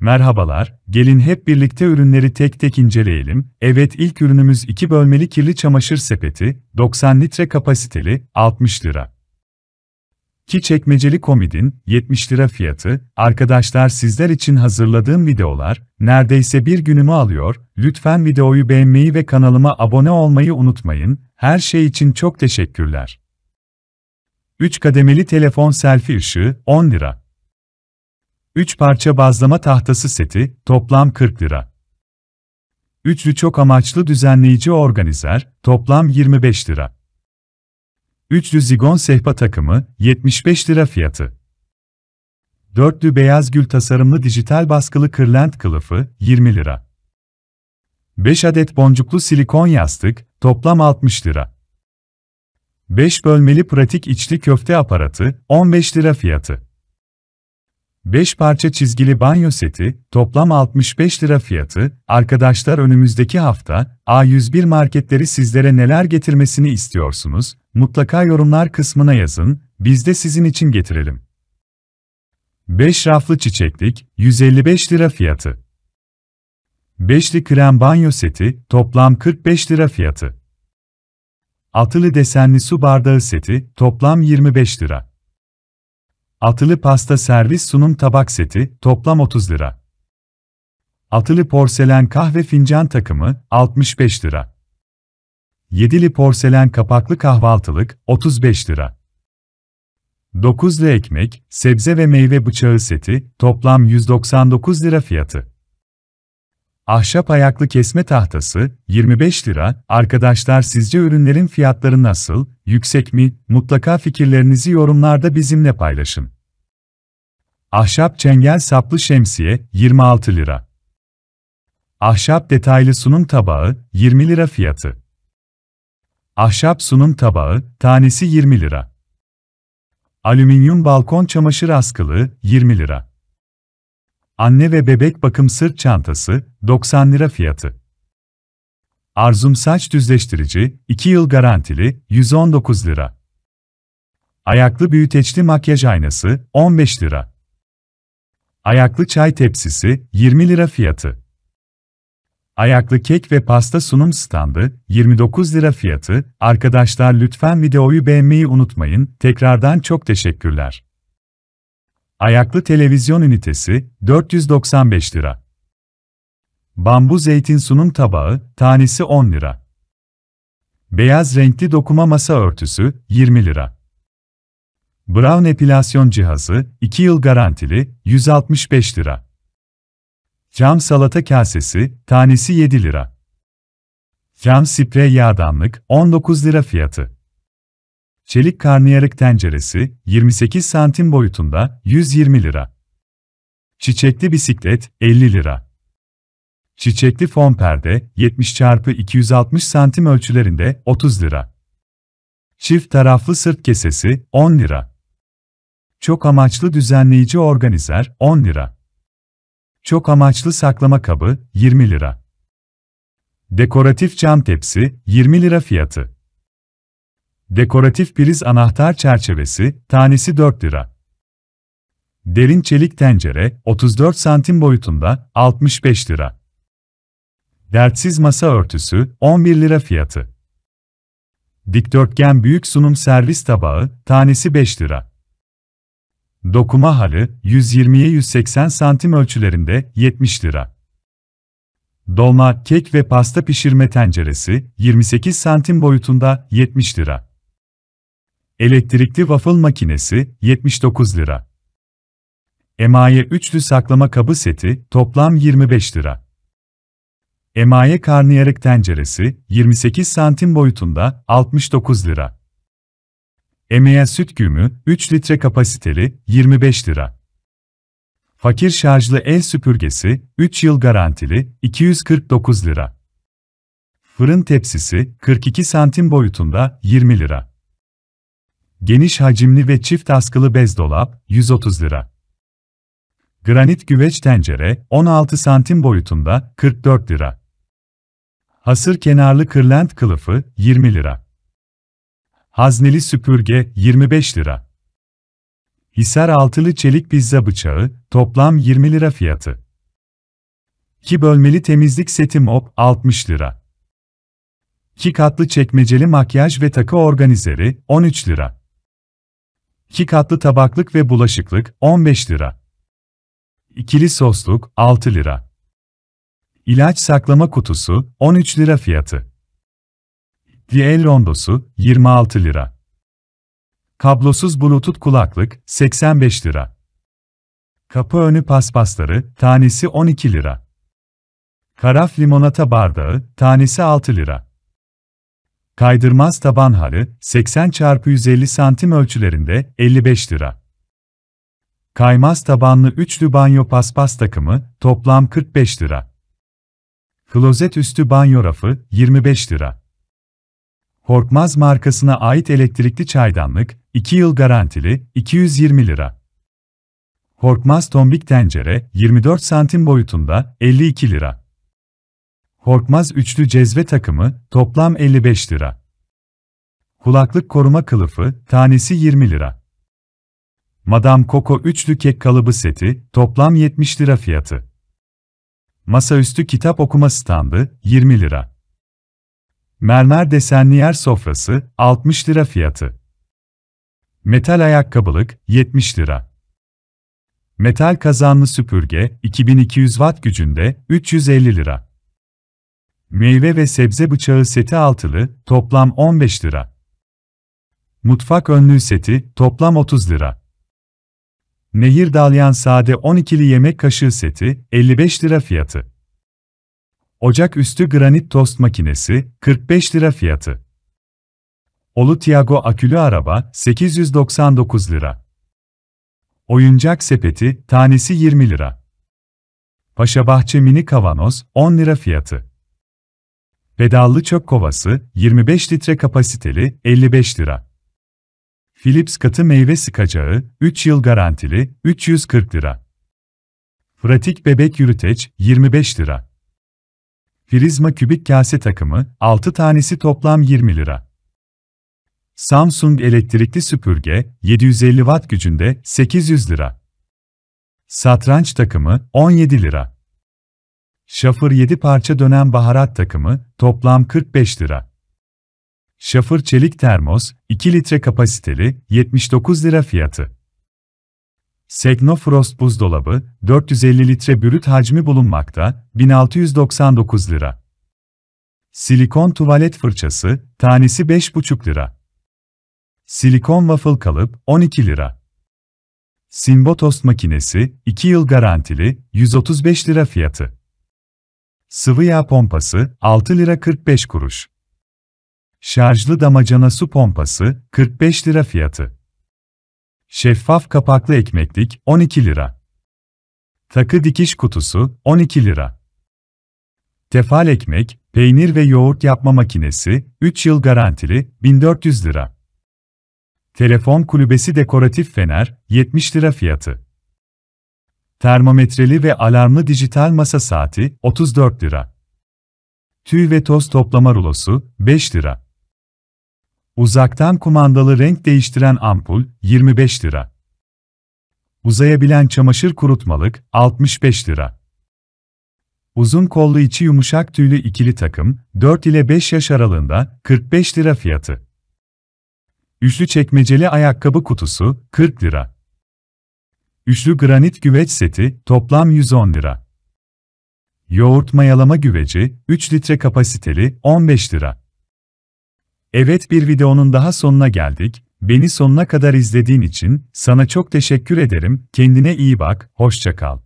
Merhabalar, gelin hep birlikte ürünleri tek tek inceleyelim. Evet ilk ürünümüz 2 bölmeli kirli çamaşır sepeti, 90 litre kapasiteli, 60 lira. Ki çekmeceli komidin, 70 lira fiyatı, arkadaşlar sizler için hazırladığım videolar, neredeyse bir günümü alıyor, lütfen videoyu beğenmeyi ve kanalıma abone olmayı unutmayın, her şey için çok teşekkürler. 3 kademeli telefon selfie ışığı, 10 lira. 3 parça bazlama tahtası seti, toplam 40 lira. Üçlü çok amaçlı düzenleyici organizer, toplam 25 lira. Üçlü zigon sehpa takımı, 75 lira fiyatı. Dörtlü beyaz gül tasarımlı dijital baskılı kırlent kılıfı, 20 lira. 5 adet boncuklu silikon yastık, toplam 60 lira. 5 bölmeli pratik içli köfte aparatı, 15 lira fiyatı. 5 parça çizgili banyo seti, toplam 65 lira fiyatı, arkadaşlar önümüzdeki hafta, A101 marketleri sizlere neler getirmesini istiyorsunuz, mutlaka yorumlar kısmına yazın, biz de sizin için getirelim. 5 raflı çiçeklik, 155 lira fiyatı. 5'li krem banyo seti, toplam 45 lira fiyatı. Atılı desenli su bardağı seti, toplam 25 lira. Atılı pasta servis sunum tabak seti, toplam 30 lira. Atılı porselen kahve fincan takımı, 65 lira. Yedili porselen kapaklı kahvaltılık, 35 lira. Dokuzlu ekmek, sebze ve meyve bıçağı seti, toplam 199 lira fiyatı. Ahşap ayaklı kesme tahtası 25 lira. Arkadaşlar sizce ürünlerin fiyatları nasıl? Yüksek mi? Mutlaka fikirlerinizi yorumlarda bizimle paylaşın. Ahşap çengel saplı şemsiye 26 lira. Ahşap detaylı sunum tabağı 20 lira fiyatı. Ahşap sunum tabağı tanesi 20 lira. Alüminyum balkon çamaşır askılı 20 lira. Anne ve bebek bakım sırt çantası, 90 lira fiyatı. Arzum saç düzleştirici, 2 yıl garantili, 119 lira. Ayaklı büyüteçli makyaj aynası, 15 lira. Ayaklı çay tepsisi, 20 lira fiyatı. Ayaklı kek ve pasta sunum standı, 29 lira fiyatı. Arkadaşlar lütfen videoyu beğenmeyi unutmayın. Tekrardan çok teşekkürler. Ayaklı televizyon ünitesi 495 lira. Bambu zeytin sunum tabağı tanesi 10 lira. Beyaz renkli dokuma masa örtüsü 20 lira. Brown epilasyon cihazı 2 yıl garantili 165 lira. Cam salata kasesi tanesi 7 lira. Cam sprey yağdanlık 19 lira fiyatı. Çelik karnıyarık tenceresi 28 santim boyutunda 120 lira. Çiçekli bisiklet 50 lira. Çiçekli fon perde 70 çarpı 260 santim ölçülerinde 30 lira. Çift taraflı sırt kesesi 10 lira. Çok amaçlı düzenleyici organizer 10 lira. Çok amaçlı saklama kabı 20 lira. Dekoratif cam tepsi 20 lira fiyatı. Dekoratif priz anahtar çerçevesi, tanesi 4 lira. Derin çelik tencere, 34 santim boyutunda, 65 lira. Dertsiz masa örtüsü, 11 lira fiyatı. Dikdörtgen büyük sunum servis tabağı, tanesi 5 lira. Dokuma halı, 120'ye 180 santim ölçülerinde, 70 lira. Dolma, kek ve pasta pişirme tenceresi, 28 santim boyutunda, 70 lira. Elektrikli waffle makinesi 79 lira. Emaye üçlü saklama kabı seti toplam 25 lira. Emaye karnıyarık tenceresi 28 santim boyutunda 69 lira. Emeye süt gümü 3 litre kapasiteli 25 lira. Fakir şarjlı el süpürgesi 3 yıl garantili 249 lira. Fırın tepsisi 42 santim boyutunda 20 lira. Geniş hacimli ve çift askılı bez dolap, 130 lira. Granit güveç tencere, 16 santim boyutunda, 44 lira. Hasır kenarlı kırlent kılıfı, 20 lira. Hazneli süpürge, 25 lira. Hisar altılı çelik pizza bıçağı, toplam 20 lira fiyatı. 2 bölmeli temizlik seti mop, 60 lira. 2 katlı çekmeceli makyaj ve takı organizeri, 13 lira. 2 katlı tabaklık ve bulaşıklık 15 lira. İkili sosluk 6 lira. İlaç saklama kutusu 13 lira fiyatı. Diğer rondosu 26 lira. Kablosuz bluetooth kulaklık 85 lira. Kapı önü paspasları tanesi 12 lira. Karaf limonata bardağı tanesi 6 lira. Kaydırmaz taban halı, 80 x 150 santim ölçülerinde 55 lira. Kaymaz tabanlı üçlü banyo paspas takımı toplam 45 lira. Klozet üstü banyo rafı 25 lira. Horkmaz markasına ait elektrikli çaydanlık 2 yıl garantili 220 lira. Horkmaz tombik tencere 24 santim boyutunda 52 lira. Korkmaz üçlü cezve takımı, toplam 55 lira. Kulaklık koruma kılıfı, tanesi 20 lira. Madame Coco üçlü kek kalıbı seti, toplam 70 lira fiyatı. Masaüstü kitap okuma standı, 20 lira. Mermer desenli yer sofrası, 60 lira fiyatı. Metal ayakkabılık, 70 lira. Metal kazanlı süpürge, 2200 watt gücünde, 350 lira. Meyve ve sebze bıçağı seti altılı, toplam 15 lira. Mutfak önlüğü seti, toplam 30 lira. Nehir Dalyan sade 12'li yemek kaşığı seti, 55 lira fiyatı. Ocak üstü granit tost makinesi, 45 lira fiyatı. Olu Tiago akülü araba, 899 lira. Oyuncak sepeti, tanesi 20 lira. Paşa Bahçe mini kavanoz, 10 lira fiyatı. Pedallı çöp kovası, 25 litre kapasiteli, 55 lira. Philips katı meyve sıkacağı, 3 yıl garantili, 340 lira. Pratik bebek yürüteç, 25 lira. Prizma kübik kase takımı, 6 tanesi toplam 20 lira. Samsung elektrikli süpürge, 750 watt gücünde, 800 lira. Satranç takımı, 17 lira. Şafır 7 parça dönem baharat takımı, toplam 45 lira. Şafır çelik termos, 2 litre kapasiteli, 79 lira fiyatı. Segno Frost buzdolabı, 450 litre bürüt hacmi bulunmakta, 1699 lira. Silikon tuvalet fırçası, tanesi 5,5 lira. Silikon waffle kalıp, 12 lira. Simbo tost makinesi, 2 yıl garantili, 135 lira fiyatı. Sıvı yağ pompası 6 lira 45 kuruş. Şarjlı damacana su pompası 45 lira fiyatı. Şeffaf kapaklı ekmeklik 12 lira. Takı dikiş kutusu 12 lira. Tefal ekmek, peynir ve yoğurt yapma makinesi 3 yıl garantili 1400 lira. Telefon kulübesi dekoratif fener 70 lira fiyatı. Termometreli ve alarmlı dijital masa saati 34 lira. Tüy ve toz toplama rulosu 5 lira. Uzaktan kumandalı renk değiştiren ampul 25 lira. Uzayabilen çamaşır kurutmalık 65 lira. Uzun kollu içi yumuşak tüylü ikili takım 4 ile 5 yaş aralığında 45 lira fiyatı. Üçlü çekmeceli ayakkabı kutusu 40 lira. Üçlü granit güveç seti, toplam 110 lira. Yoğurt mayalama güveci, 3 litre kapasiteli, 15 lira. Evet bir videonun daha sonuna geldik, beni sonuna kadar izlediğin için, sana çok teşekkür ederim, kendine iyi bak, hoşça kal.